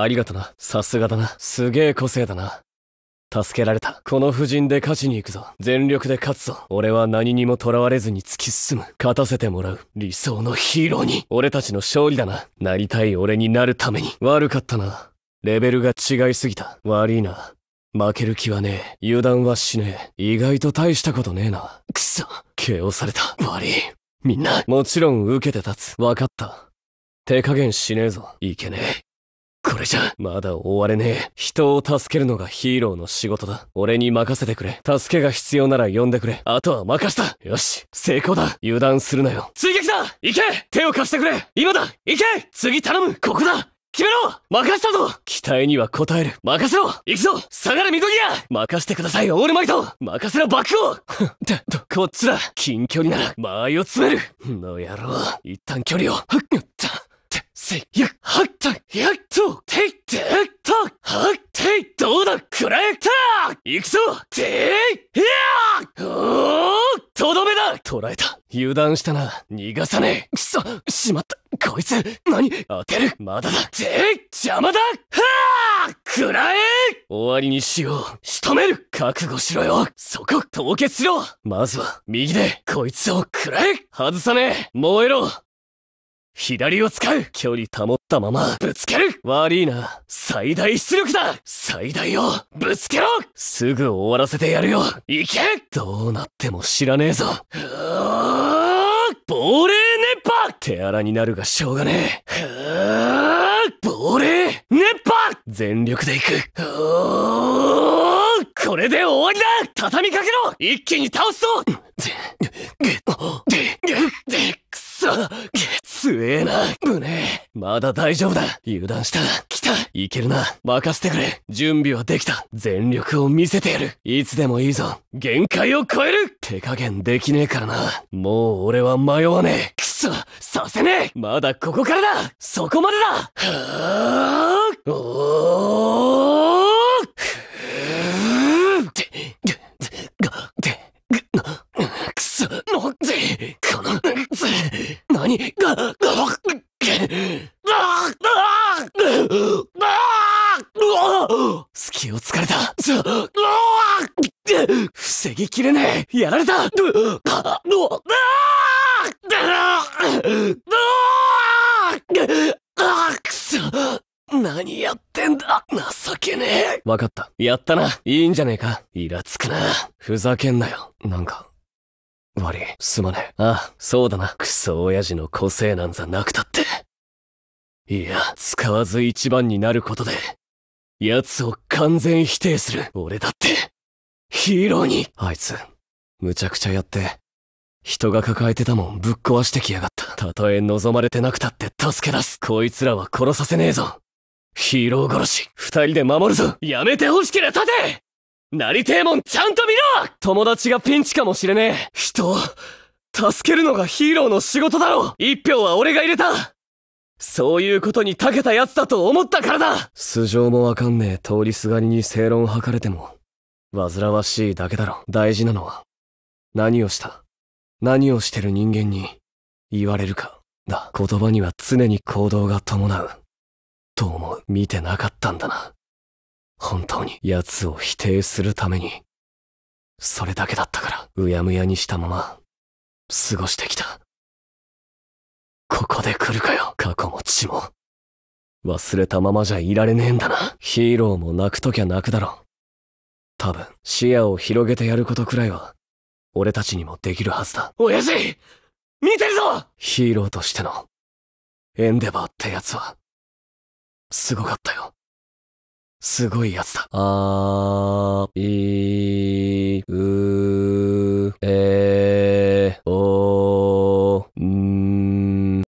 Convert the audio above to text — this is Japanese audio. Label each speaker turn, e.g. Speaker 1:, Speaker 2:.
Speaker 1: ありがとな。さすがだな。すげえ個性だな。助けられた。この布陣で勝ちに行くぞ。全力で勝つぞ。俺は何にも囚われずに突き進む。勝たせてもらう。理想のヒーローに。俺たちの勝利だな。なりたい俺になるために。悪かったな。レベルが違いすぎた。悪いな。負ける気はねえ。油断はしねえ。意外と大したことねえな。くそ。KO された。悪い。みんな。もちろん受けて立つ。わかった。手加減しねえぞ。いけねえ。これじゃ、まだ終われねえ。人を助けるのがヒーローの仕事だ。俺に任せてくれ。助けが必要なら呼んでくれ。あとは任せた。よし、成功だ。油断するなよ。
Speaker 2: 追撃だ行け手を貸してくれ今だ行け次頼むここだ決めろ任したぞ
Speaker 1: 期待には応える任せろ行くぞ下がれ緑や任してくださいオールマイト任せろバックをだ、と、こっちだ近距離なら間合いを詰めるの野郎一旦距離をはっ、
Speaker 2: た、て、せいっとどめだ
Speaker 1: 捕らえた油断したな逃がさね
Speaker 2: えくそしまったこい
Speaker 1: つ何当てるまだだぜ
Speaker 2: 邪魔だはあ
Speaker 1: くらえ終わりにしよう仕留める覚悟しろよそこ凍結しろまずは右でこいつをくらえ外さねえ燃えろ左を使う距離保ったままぶつける悪いな最大出力だ最大をぶつけろすぐ終わらせてやるよ行けどうなっても知らねえぞ
Speaker 2: 亡霊熱波
Speaker 1: 手荒になるがしょうがね
Speaker 2: え亡霊熱
Speaker 1: 波全力で行くこれで終わりだ畳みかけろ一気に倒すぞくそ強えな。ねえ。まだ大丈夫だ。油断した。来た。いけるな。任せてくれ。準備はできた。全力を見せてやる。いつでもいいぞ。限界を超える手加減できねえからな。もう俺は迷わねえ。くそさせねえまだここからだそこまでだは
Speaker 2: ぁおおにがが隙をつかれた防ぎきれねえやられたあくそ何やってんだ情けねえ
Speaker 1: 分かったやったないいんじゃねえかイラつくなふざけんなよなんか悪い、すまねえ。ああ、そうだな。クソ親父の個性なんざなくたって。いや、使わず一番になることで、奴を完全否定する。俺だって、ヒーローに。あいつ、むちゃくちゃやって、人が抱えてたもんぶっ壊してきやがった。たとえ望まれてなくたって助け出す。こいつらは殺させねえぞ。ヒーロー殺し、二人で守るぞ。やめてほしけりゃ立てなりてえもんちゃんと見ろ友達がピンチかもしれねえ。人を、助けるのがヒーローの仕事だろ一票は俺が入れたそういうことに長けた奴だと思ったからだ素性もわかんねえ通りすがりに正論吐かれても、煩わしいだけだろ。大事なのは、何をした何をしてる人間に言われるか。だ。言葉には常に行動が伴う。と思う。見てなかったんだな。本当に奴を否定するために、それだけだったから、うやむやにしたまま、過ごしてきた。ここで来るかよ、過去も血も。忘れたままじゃいられねえんだな。ヒーローも泣くときゃ泣くだろ。多分、視野を広げてやることくらいは、俺たちにもできるはずだ。
Speaker 2: 親父見てるぞ
Speaker 1: ヒーローとしての、エンデバーってやつは、すごかったよ。すごいやつだ。あー、いい